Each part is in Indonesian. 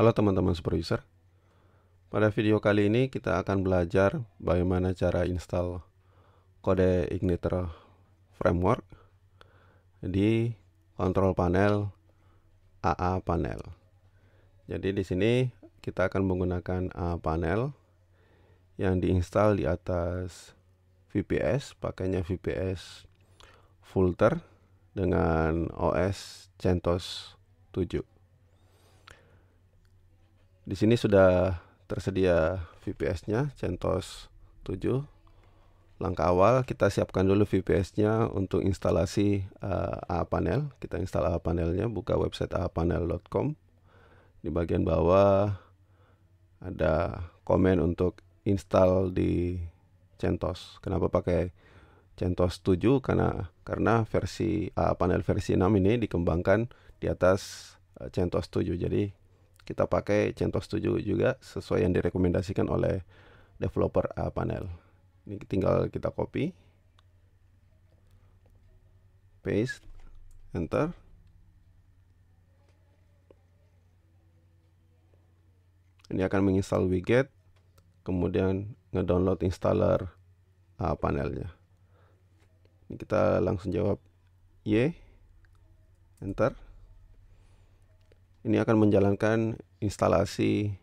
Halo teman-teman User Pada video kali ini kita akan belajar bagaimana cara install kode Igniter Framework di Control panel AA panel. Jadi di sini kita akan menggunakan AA panel yang diinstal di atas VPS, pakainya VPS Fulter dengan OS CentOS 7. Di sini sudah tersedia VPS-nya CentOS 7. Langkah awal kita siapkan dulu VPS-nya untuk instalasi uh, Panel. Kita install APanel-nya, buka website apanel.com. Di bagian bawah ada komen untuk install di CentOS. Kenapa pakai CentOS 7 karena karena versi AA panel versi 6 ini dikembangkan di atas eh, CentOS 7. Jadi kita pakai CentOS 7 juga sesuai yang direkomendasikan oleh developer uh, panel ini tinggal kita copy paste enter ini akan menginstal widget kemudian ngedownload installer uh, panelnya ini kita langsung jawab Y enter ini akan menjalankan instalasi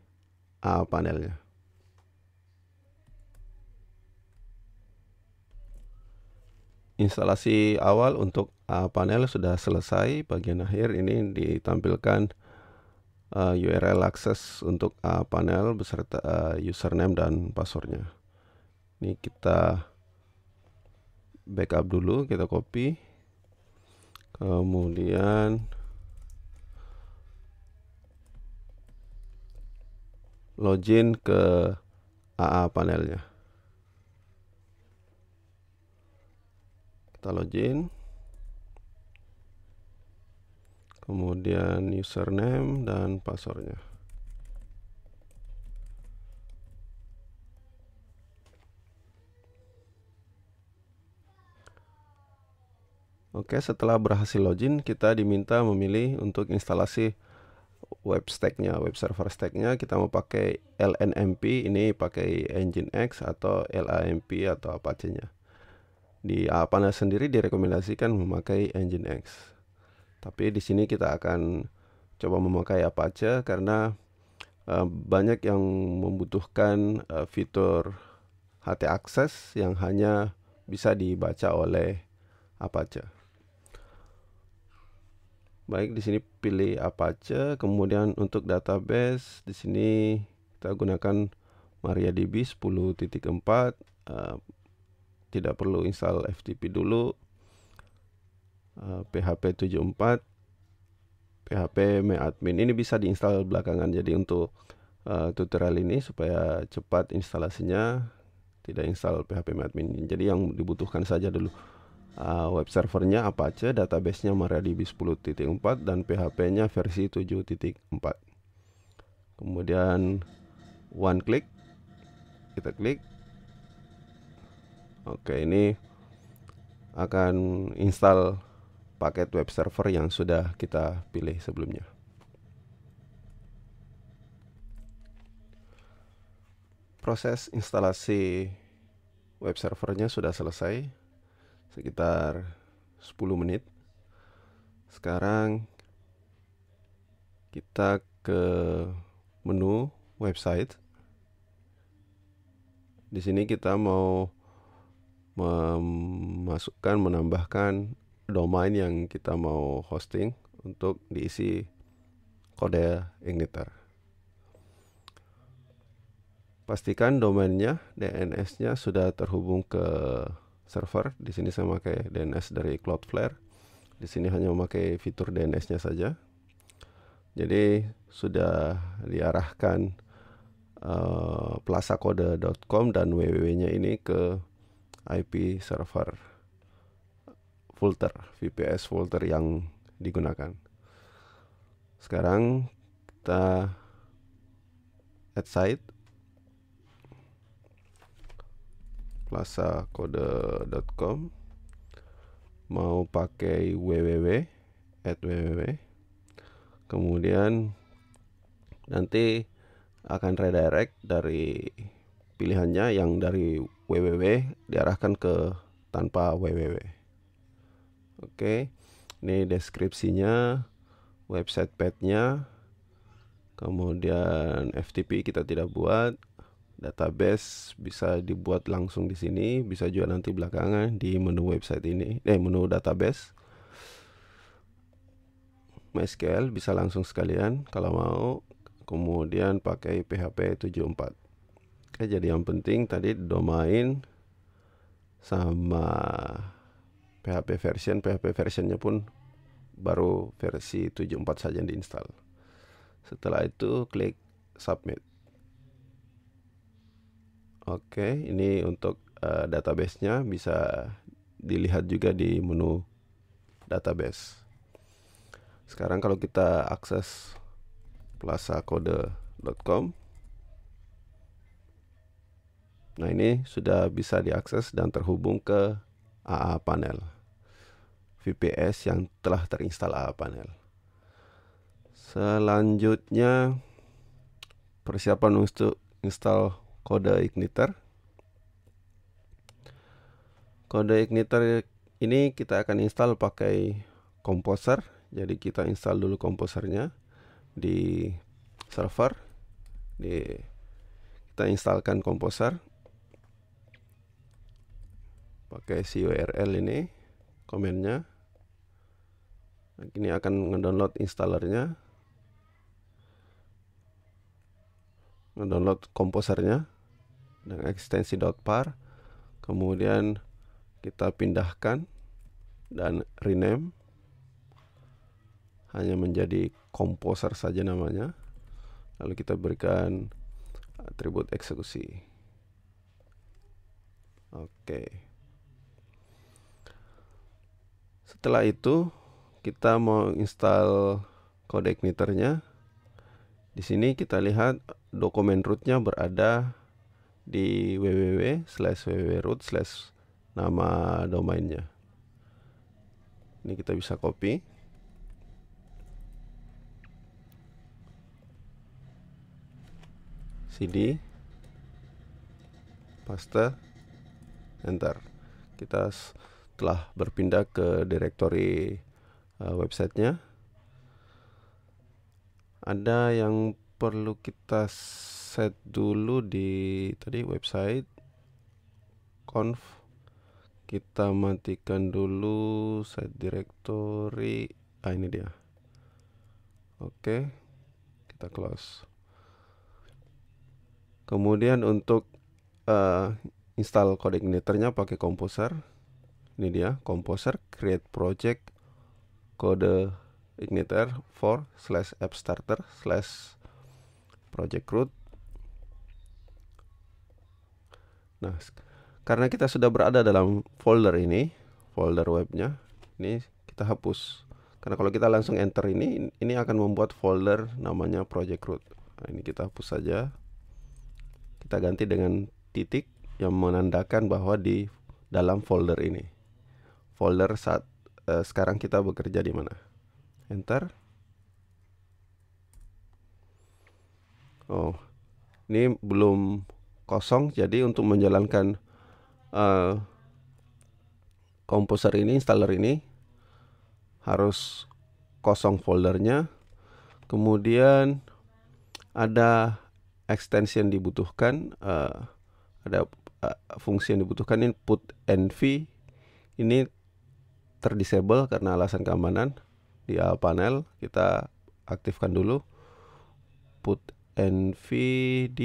uh, panelnya. Instalasi awal untuk uh, panel sudah selesai. Bagian akhir ini ditampilkan uh, URL akses untuk uh, panel beserta uh, username dan passwordnya. Ini kita backup dulu, kita copy. Kemudian login ke AA panelnya. Kita login. Kemudian username dan passwordnya. Oke, setelah berhasil login, kita diminta memilih untuk instalasi web stacknya, web server stacknya kita mau pakai LNMP ini pakai Engine X atau LAMP atau apa aja nya di Apana sendiri direkomendasikan memakai Engine X tapi di sini kita akan coba memakai apa aja karena uh, banyak yang membutuhkan uh, fitur HT Access yang hanya bisa dibaca oleh apa aja baik di sini pilih Apache kemudian untuk database di sini kita gunakan MariaDB 10.4 uh, eh, tidak perlu install FTP dulu eh, uh, PHP 74 PHP admin ini bisa diinstal belakangan jadi untuk uh, tutorial ini supaya cepat instalasinya tidak install PHP admin jadi yang dibutuhkan saja dulu uh, web servernya Apache, databasenya MariaDB 10.4 dan PHP-nya versi 7.4. Kemudian one click, kita klik. Oke, ini akan install paket web server yang sudah kita pilih sebelumnya. Proses instalasi web servernya sudah selesai sekitar 10 menit. Sekarang kita ke menu website. Di sini kita mau memasukkan menambahkan domain yang kita mau hosting untuk diisi kode igniter. Pastikan domainnya DNS-nya sudah terhubung ke server. Di sini saya memakai DNS dari Cloudflare. Di sini hanya memakai fitur DNS-nya saja. Jadi sudah diarahkan uh, dan www-nya ini ke IP server folder VPS folder yang digunakan. Sekarang kita add site plazakode.com mau pakai www at www kemudian nanti akan redirect dari pilihannya yang dari www diarahkan ke tanpa www oke ini deskripsinya website padnya kemudian FTP kita tidak buat database bisa dibuat langsung di sini bisa juga nanti belakangan di menu website ini eh menu database MySQL bisa langsung sekalian kalau mau kemudian pakai PHP 74 oke jadi yang penting tadi domain sama PHP version PHP versionnya pun baru versi 74 saja yang diinstal setelah itu klik submit Oke, ini untuk uh, database-nya bisa dilihat juga di menu database. Sekarang kalau kita akses plazakode.com Nah, ini sudah bisa diakses dan terhubung ke AA panel. VPS yang telah terinstal AA panel. Selanjutnya persiapan untuk install kode igniter. Kode igniter ini kita akan install pakai composer. Jadi kita install dulu komposernya di server. Di kita installkan composer pakai curl ini komennya. Ini akan ngedownload installernya ngedownload komposernya dengan ekstensi .par kemudian kita pindahkan dan rename hanya menjadi komposer saja namanya lalu kita berikan atribut eksekusi oke setelah itu kita mau install kode igniternya di sini kita lihat dokumen rootnya berada di www slash www slash nama domainnya ini kita bisa copy cd paste enter kita telah berpindah ke direktori uh, websitenya ada yang perlu kita set dulu di tadi website conf kita matikan dulu set directory ah ini dia oke kita close kemudian untuk uh, install code igniternya pakai composer ini dia composer create project kode igniter for slash app starter slash project root. Nah, karena kita sudah berada dalam folder ini, folder webnya, ini kita hapus. Karena kalau kita langsung enter ini, ini akan membuat folder namanya project root. Nah, ini kita hapus saja. Kita ganti dengan titik yang menandakan bahwa di dalam folder ini. Folder saat eh, sekarang kita bekerja di mana. Enter. Oh, ini belum kosong. Jadi untuk menjalankan uh, ini, installer ini harus kosong foldernya. Kemudian ada extension yang dibutuhkan, uh, ada uh, fungsi yang dibutuhkan ini put env ini terdisable karena alasan keamanan di panel kita aktifkan dulu put NVD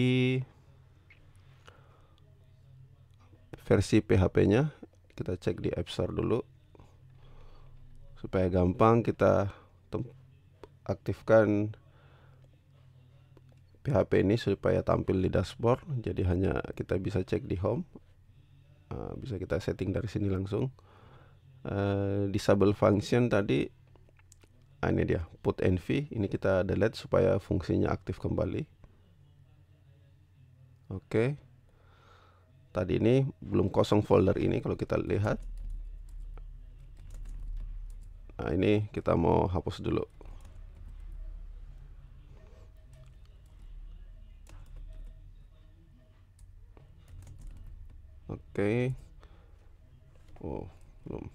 versi PHP-nya kita cek di App Store dulu supaya gampang kita aktifkan PHP ini supaya tampil di dashboard jadi hanya kita bisa cek di home ah, bisa kita setting dari sini langsung uh, disable function tadi Ah, ini dia put env ini kita delete supaya fungsinya aktif kembali oke okay. tadi ini belum kosong folder ini kalau kita lihat nah ini kita mau hapus dulu oke okay. oh belum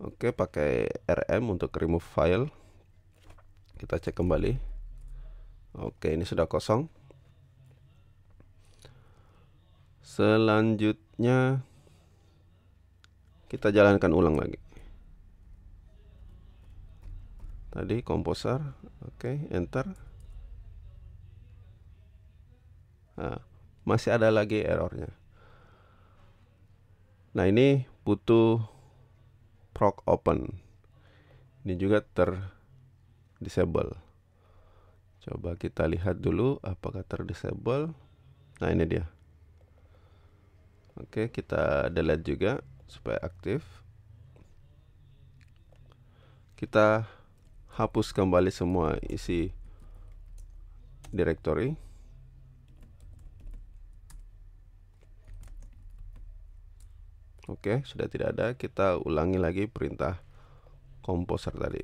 Oke, pakai rm untuk remove file. Kita cek kembali. Oke, ini sudah kosong. Selanjutnya kita jalankan ulang lagi. Tadi komposer, oke, enter. Nah, masih ada lagi errornya. Nah, ini butuh proc open ini juga ter disable coba kita lihat dulu apakah ter disable nah ini dia oke kita delete juga supaya aktif kita hapus kembali semua isi directory Oke, sudah tidak ada. Kita ulangi lagi perintah komposer tadi.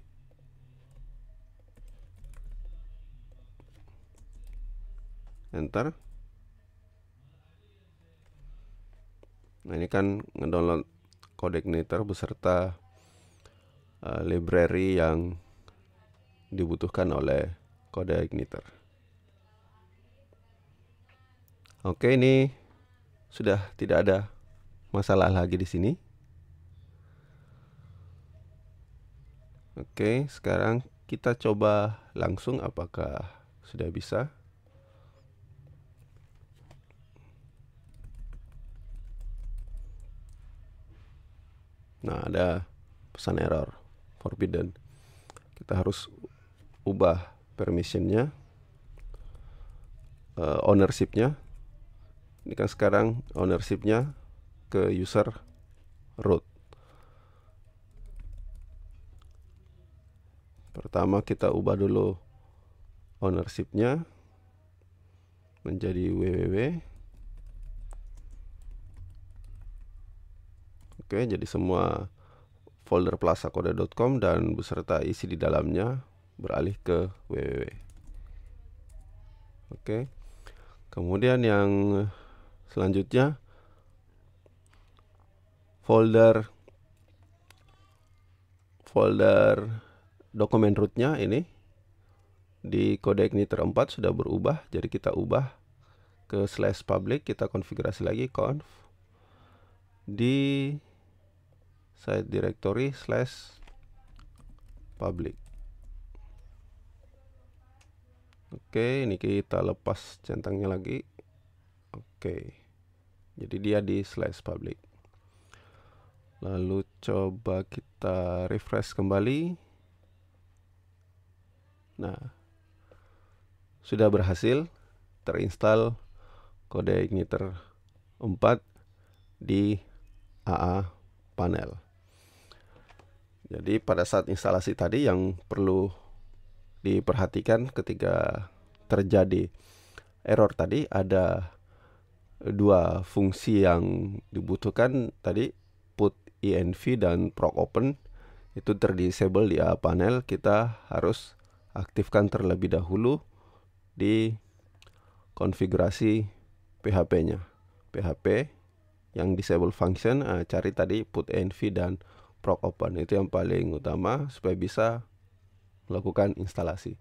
Enter. Nah, ini kan ngedownload kode igniter beserta uh, library yang dibutuhkan oleh kode igniter. Oke, ini sudah tidak ada masalah lagi di sini. Oke, sekarang kita coba langsung apakah sudah bisa. Nah, ada pesan error forbidden. Kita harus ubah permissionnya, uh, ownershipnya. Ini kan sekarang ownershipnya ke user root. Pertama kita ubah dulu ownershipnya menjadi www. Oke, jadi semua folder plazakoda.com dan beserta isi di dalamnya beralih ke www. Oke. Kemudian yang selanjutnya folder folder dokumen rootnya ini di kode ini terempat sudah berubah jadi kita ubah ke slash public kita konfigurasi lagi conf di site directory slash public oke ini kita lepas centangnya lagi oke jadi dia di slash public lalu coba kita refresh kembali nah sudah berhasil terinstall kode igniter 4 di AA panel jadi pada saat instalasi tadi yang perlu diperhatikan ketika terjadi error tadi ada dua fungsi yang dibutuhkan tadi env dan proc open itu terdisable di panel kita harus aktifkan terlebih dahulu di konfigurasi PHP-nya. PHP yang disable function eh, cari tadi put env dan proc open itu yang paling utama supaya bisa melakukan instalasi.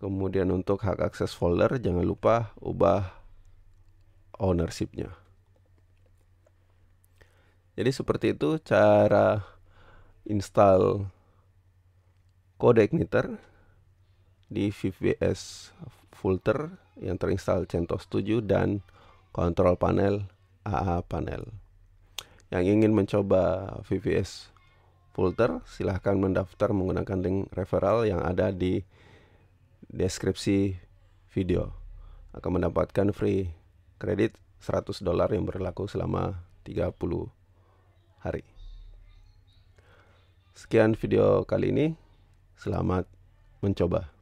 Kemudian untuk hak akses folder jangan lupa ubah ownership-nya. Jadi seperti itu cara install kode igniter di VBS filter yang terinstall CentOS 7 dan Control panel AA panel. Yang ingin mencoba VBS filter silahkan mendaftar menggunakan link referral yang ada di deskripsi video. Akan mendapatkan free kredit 100 dolar yang berlaku selama 30 hari. Sekian video kali ini. Selamat mencoba.